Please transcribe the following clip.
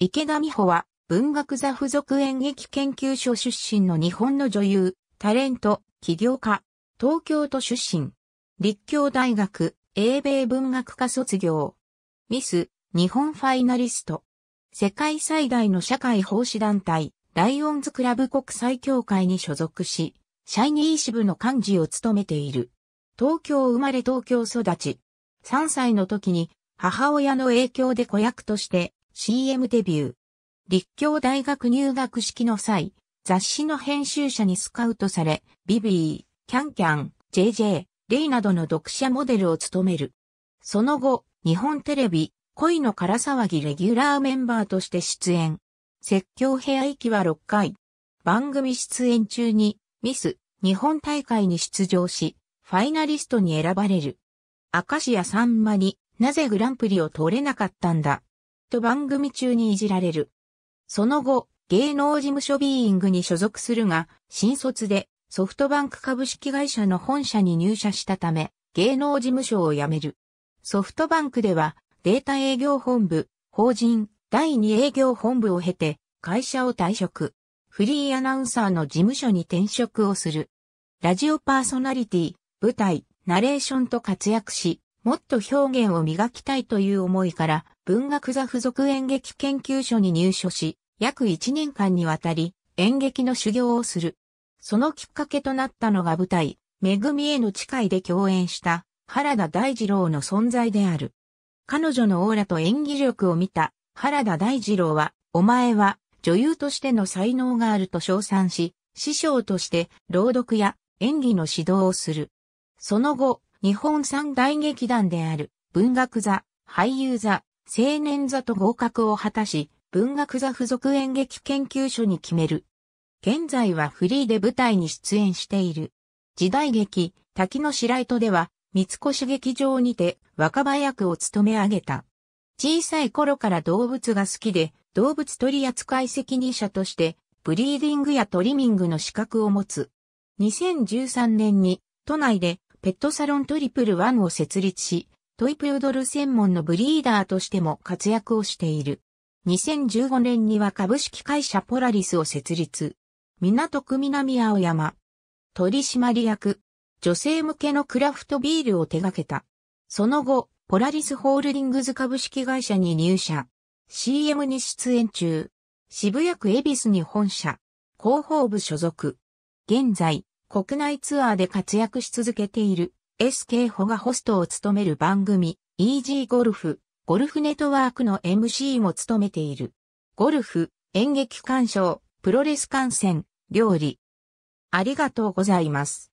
池田美穂は文学座付属演劇研究所出身の日本の女優、タレント、起業家、東京都出身。立教大学、英米文学科卒業。ミス、日本ファイナリスト。世界最大の社会奉仕団体、ライオンズクラブ国際協会に所属し、シャイニー支部の幹事を務めている。東京生まれ東京育ち。3歳の時に母親の影響で子役として CM デビュー。立教大学入学式の際、雑誌の編集者にスカウトされ、ビビー、キャンキャン、JJ、レイなどの読者モデルを務める。その後、日本テレビ、恋の空騒ぎレギュラーメンバーとして出演。説教部屋行きは6回。番組出演中に、ミス、日本大会に出場し、ファイナリストに選ばれる。アカシアさんまになぜグランプリを取れなかったんだと番組中にいじられる。その後、芸能事務所ビーイングに所属するが、新卒でソフトバンク株式会社の本社に入社したため、芸能事務所を辞める。ソフトバンクでは、データ営業本部、法人、第2営業本部を経て、会社を退職。フリーアナウンサーの事務所に転職をする。ラジオパーソナリティ、舞台、ナレーションと活躍し、もっと表現を磨きたいという思いから、文学座附属演劇研究所に入所し、約1年間にわたり演劇の修行をする。そのきっかけとなったのが舞台、恵みへの誓いで共演した原田大二郎の存在である。彼女のオーラと演技力を見た原田大二郎は、お前は女優としての才能があると称賛し、師匠として朗読や演技の指導をする。その後、日本三大劇団である文学座、俳優座、青年座と合格を果たし、文学座付属演劇研究所に決める。現在はフリーで舞台に出演している。時代劇、滝の白糸では、三越劇場にて若葉役を務め上げた。小さい頃から動物が好きで、動物取扱責任者として、ブリーディングやトリミングの資格を持つ。2013年に、都内でペットサロントリプルワンを設立し、トイプードル専門のブリーダーとしても活躍をしている。2015年には株式会社ポラリスを設立。港区南青山。取締役。女性向けのクラフトビールを手掛けた。その後、ポラリスホールディングズ株式会社に入社。CM に出演中。渋谷区恵比寿に本社。広報部所属。現在、国内ツアーで活躍し続けている。SK ホがホストを務める番組、イージーゴルフ、ゴルフネットワークの MC も務めている。ゴルフ、演劇鑑賞、プロレス観戦、料理。ありがとうございます。